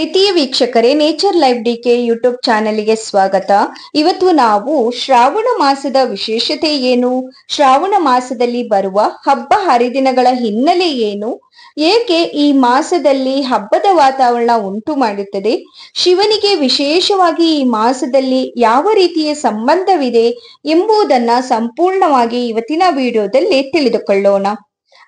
ಪ್ರೀತಿಯ ವೀಕ್ಷಕರೇ nature life D K YouTube ಚಾನೆಲ್ಗೆ ಸ್ವಾಗತ ಇವತ್ತು ನಾವು ಶ್ರಾವಣ ಮಾಸದ ವಿಶೇಷತೆ ಏನು ಶ್ರಾವಣ ಮಾಸದಲ್ಲಿ ಬರುವ ಹಬ್ಬ ಹರಿದಿನಗಳ ಹಿನ್ನೆಲೆ ಏನು ಏಕೆ ಈ ಮಾಸದಲ್ಲಿ ಹಬ್ಬದ ವಾತಾವರಣ ಉಂಟು ಮಾಡುತ್ತದೆ ಶಿವನಿಗೆ ವಿಶೇಷವಾಗಿ ಈ ಮಾಸದಲ್ಲಿ ಯಾವ ರೀತಿಯ ಸಂಬಂಧವಿದೆ ಎಂಬುದನ್ನ ಸಂಪೂರ್ಣವಾಗಿ ಇವತ್ತಿನ ವಿಡಿಯೋದಲ್ಲಿ ತಿಳಿದುಕೊಳ್ಳೋಣ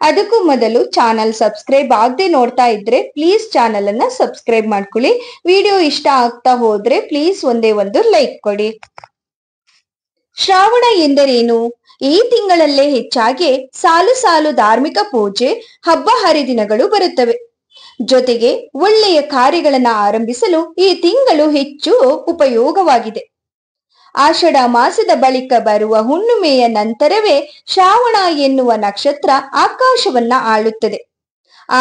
ಅದಕ್ಕೂ ಮೊದಲು ಚಾನಲ್ ಸಬ್ಸ್ಕ್ರೈಬ್ ಆಗದೆ ನೋಡ್ತಾ ಇದ್ರೆ ಪ್ಲೀಸ್ ಚಾನಲ್ ಅನ್ನ ಸಬ್ಸ್ಕ್ರೈಬ್ ಮಾಡ್ಕೊಳ್ಳಿ ವಿಡಿಯೋ ಇಷ್ಟ ಆಗ್ತಾ ಹೋದ್ರೆ ಪ್ಲೀಸ್ ಒಂದೇ ಒಂದು ಲೈಕ್ ಕೊಡಿ ಶ್ರಾವಣ ಎಂದರೇನು ಈ ತಿಂಗಳಲ್ಲೇ ಹೆಚ್ಚಾಗಿ ಸಾಲು ಸಾಲು ಧಾರ್ಮಿಕ ಪೂಜೆ ಹಬ್ಬ ಹರಿದಿನಗಳು ಬರುತ್ತವೆ ಜೊತೆಗೆ ಒಳ್ಳೆಯ ಕಾರ್ಯಗಳನ್ನು ಆರಂಭಿಸಲು ಈ ತಿಂಗಳು ಹೆಚ್ಚು ಉಪಯೋಗವಾಗಿದೆ ಆಷಾಢ ಮಾಸದ ಬಳಿಕ ಬರುವ ಹುಣ್ಣುಮೆಯ ನಂತರವೇ ಶ್ರಾವಣ ಎನ್ನುವ ನಕ್ಷತ್ರ ಆಕಾಶವನ್ನ ಆಳುತ್ತದೆ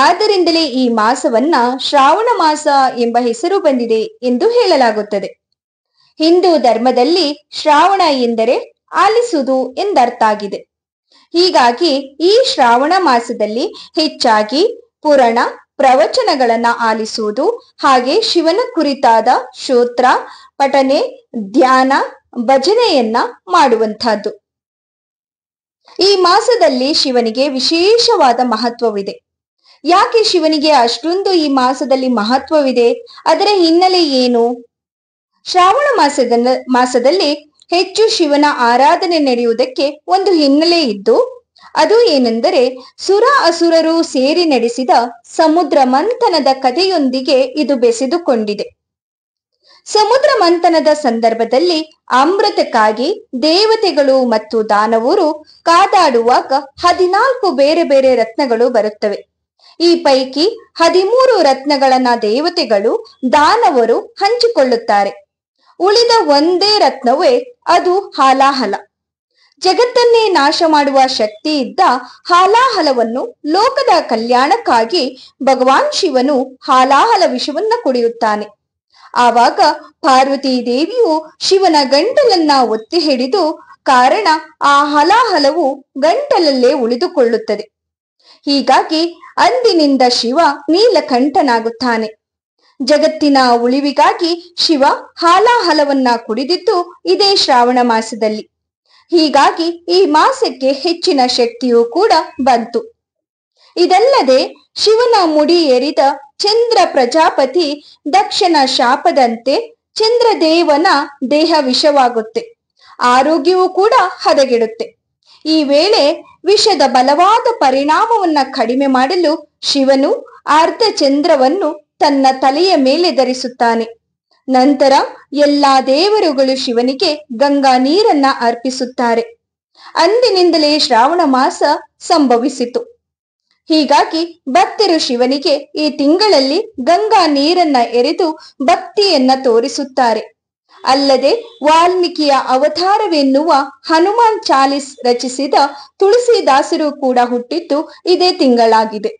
ಆದ್ದರಿಂದಲೇ ಈ ಮಾಸವನ್ನ ಶ್ರಾವಣ ಮಾಸ ಎಂಬ ಹೆಸರು ಬಂದಿದೆ ಎಂದು ಹೇಳಲಾಗುತ್ತದೆ ಹಿಂದೂ ಧರ್ಮದಲ್ಲಿ ಶ್ರಾವಣ ಎಂದರೆ ಆಲಿಸುವುದು ಎಂದರ್ಥ ಆಗಿದೆ ಹೀಗಾಗಿ ಈ ಶ್ರಾವಣ ಮಾಸದಲ್ಲಿ ಹೆಚ್ಚಾಗಿ ಪುರಾಣ ಪ್ರವಚನಗಳನ್ನ ಆಲಿಸುವುದು ಹಾಗೆ ಶಿವನ ಕುರಿತಾದ ಶೋತ್ರ ಪಠನೆ ಧ್ಯಾನ ಭಜನೆಯನ್ನ ಮಾಡುವಂತಹದ್ದು ಈ ಮಾಸದಲ್ಲಿ ಶಿವನಿಗೆ ವಿಶೇಷವಾದ ಮಹತ್ವವಿದೆ ಯಾಕೆ ಶಿವನಿಗೆ ಅಷ್ಟೊಂದು ಈ ಮಾಸದಲ್ಲಿ ಮಹತ್ವವಿದೆ ಅದರ ಹಿನ್ನೆಲೆ ಏನು ಶ್ರಾವಣ ಮಾಸದ ಮಾಸದಲ್ಲಿ ಹೆಚ್ಚು ಶಿವನ ಆರಾಧನೆ ನಡೆಯುವುದಕ್ಕೆ ಒಂದು ಹಿನ್ನೆಲೆ ಇದ್ದು ಅದು ಏನೆಂದರೆ ಸುರ ಅಸುರರು ಸೇರಿ ನಡೆಸಿದ ಸಮುದ್ರ ಮಂಥನದ ಕಥೆಯೊಂದಿಗೆ ಇದು ಬೆಸೆದುಕೊಂಡಿದೆ ಸಮುದ್ರ ಮಂಥನದ ಸಂದರ್ಭದಲ್ಲಿ ಅಮೃತಕ್ಕಾಗಿ ದೇವತೆಗಳು ಮತ್ತು ದಾನವರು ಕಾದಾಡುವಾಗ ಹದಿನಾಲ್ಕು ಬೇರೆ ಬೇರೆ ರತ್ನಗಳು ಬರುತ್ತವೆ ಈ ಪೈಕಿ ಹದಿಮೂರು ರತ್ನಗಳನ್ನ ದೇವತೆಗಳು ದಾನವರು ಹಂಚಿಕೊಳ್ಳುತ್ತಾರೆ ಉಳಿದ ಒಂದೇ ರತ್ನವೇ ಅದು ಹಾಲಾಹಲ ಜಗತ್ತನ್ನೇ ನಾಶ ಮಾಡುವ ಶಕ್ತಿ ಇದ್ದ ಹಾಲಾಹಲವನ್ನು ಲೋಕದ ಕಲ್ಯಾಣಕ್ಕಾಗಿ ಭಗವಾನ್ ಶಿವನು ಹಾಲಾಹಲ ವಿಷವನ್ನ ಕುಡಿಯುತ್ತಾನೆ ಆವಾಗ ಪಾರ್ವತಿ ದೇವಿಯು ಶಿವನ ಗಂಟಲನ್ನ ಒತ್ತಿ ಹಿಡಿದು ಕಾರಣ ಆ ಹಲಾಹಲವು ಗಂಟಲಲ್ಲೇ ಉಳಿದುಕೊಳ್ಳುತ್ತದೆ ಹೀಗಾಗಿ ಅಂದಿನಿಂದ ಶಿವ ನೀಲಕಂಠನಾಗುತ್ತಾನೆ ಜಗತ್ತಿನ ಉಳಿವಿಗಾಗಿ ಶಿವ ಹಾಲಾಹಲವನ್ನ ಕುಡಿದಿದ್ದು ಇದೇ ಶ್ರಾವಣ ಮಾಸದಲ್ಲಿ ಹೀಗಾಗಿ ಈ ಮಾಸಕ್ಕೆ ಹೆಚ್ಚಿನ ಶಕ್ತಿಯೂ ಕೂಡ ಬಂತು ಇದಲ್ಲದೆ ಶಿವನ ಮುಡಿ ಎರಿದ ಚಂದ್ರ ಪ್ರಜಾಪತಿ ದಕ್ಷನ ಶಾಪದಂತೆ ಚಂದ್ರದೇವನ ದೇಹ ವಿಷವಾಗುತ್ತೆ ಆರೋಗ್ಯವೂ ಕೂಡ ಹದಗೆಡುತ್ತೆ ಈ ವೇಳೆ ವಿಷದ ಬಲವಾದ ಪರಿಣಾಮವನ್ನ ಕಡಿಮೆ ಮಾಡಲು ಶಿವನು ಅರ್ಧ ಚಂದ್ರವನ್ನು ತನ್ನ ತಲೆಯ ಮೇಲೆ ಧರಿಸುತ್ತಾನೆ ನಂತರ ಎಲ್ಲಾ ದೇವರುಗಳು ಶಿವನಿಗೆ ಗಂಗಾ ನೀರನ್ನ ಅರ್ಪಿಸುತ್ತಾರೆ ಅಂದಿನಿಂದಲೇ ಶ್ರಾವಣ ಮಾಸ ಸಂಭವಿಸಿತು ಹೀಗಾಗಿ ಭಕ್ತರು ಶಿವನಿಗೆ ಈ ತಿಂಗಳಲ್ಲಿ ಗಂಗಾ ನೀರನ್ನ ಎರೆದು ಭಕ್ತಿಯನ್ನ ತೋರಿಸುತ್ತಾರೆ ಅಲ್ಲದೆ ವಾಲ್ಮೀಕಿಯ ಅವತಾರವೆನ್ನುವ ಹನುಮಾನ್ ಚಾಲಿಸ್ ರಚಿಸಿದ ತುಳಸಿದಾಸರು ಕೂಡ ಹುಟ್ಟಿದ್ದು ಇದೇ ತಿಂಗಳಾಗಿದೆ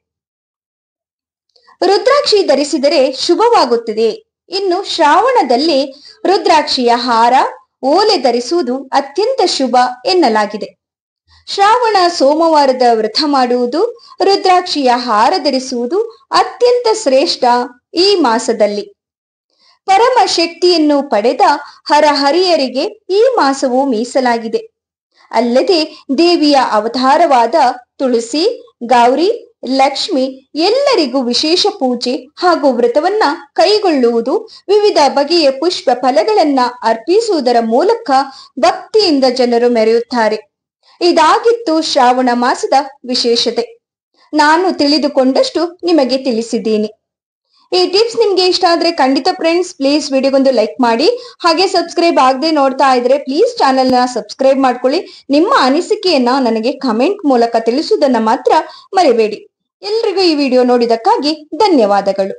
ರುದ್ರಾಕ್ಷಿ ಧರಿಸಿದರೆ ಶುಭವಾಗುತ್ತದೆ ಇನ್ನು ಶ್ರಾವಣದಲ್ಲಿ ರುದ್ರಾಕ್ಷಿಯ ಹಾರ ಓಲೆ ಧರಿಸುವುದು ಅತ್ಯಂತ ಶುಭ ಎನ್ನಲಾಗಿದೆ ಶ್ರಾವಣ ಸೋಮವಾರದ ವ್ರತ ಮಾಡುವುದು ರುದ್ರಾಕ್ಷಿಯ ಹಾರ ಧರಿಸುವುದು ಅತ್ಯಂತ ಶ್ರೇಷ್ಠ ಈ ಮಾಸದಲ್ಲಿ ಪರಮ ಶಕ್ತಿಯನ್ನು ಪಡೆದ ಹರಹರಿಯರಿಗೆ ಈ ಮಾಸವು ಮೀಸಲಾಗಿದೆ ಅಲ್ಲದೆ ದೇವಿಯ ಅವತಾರವಾದ ತುಳಸಿ ಗೌರಿ ಲಕ್ಷ್ಮಿ ಎಲ್ಲರಿಗೂ ವಿಶೇಷ ಪೂಜೆ ಹಾಗೂ ವ್ರತವನ್ನ ಕೈಗೊಳ್ಳುವುದು ವಿವಿಧ ಬಗೆಯ ಪುಷ್ಪ ಫಲಗಳನ್ನ ಅರ್ಪಿಸುವುದರ ಮೂಲಕ ಭಕ್ತಿಯಿಂದ ಜನರು ಮೆರೆಯುತ್ತಾರೆ ಇದಾಗಿತ್ತು ಶ್ರಾವಣ ಮಾಸದ ವಿಶೇಷತೆ ನಾನು ತಿಳಿದುಕೊಂಡಷ್ಟು ನಿಮಗೆ ತಿಳಿಸಿದ್ದೀನಿ ಈ ಟಿಪ್ಸ್ ನಿಮ್ಗೆ ಇಷ್ಟ ಆದ್ರೆ ಖಂಡಿತ ಫ್ರೆಂಡ್ಸ್ ಪ್ಲೀಸ್ ವಿಡಿಯೋಗೊಂದು ಲೈಕ್ ಮಾಡಿ ಹಾಗೆ ಸಬ್ಸ್ಕ್ರೈಬ್ ಆಗದೆ ನೋಡ್ತಾ ಇದ್ರೆ ಪ್ಲೀಸ್ ಚಾನೆಲ್ ನ ಸಬ್ಸ್ಕ್ರೈಬ್ ಮಾಡ್ಕೊಳ್ಳಿ ನಿಮ್ಮ ಅನಿಸಿಕೆಯನ್ನ ನನಗೆ ಕಮೆಂಟ್ ಮೂಲಕ ತಿಳಿಸುವುದನ್ನ ಮಾತ್ರ ಮರಿಬೇಡಿ ಎಲ್ರಿಗೂ ಈ ವಿಡಿಯೋ ನೋಡಿದಕ್ಕಾಗಿ ಧನ್ಯವಾದಗಳು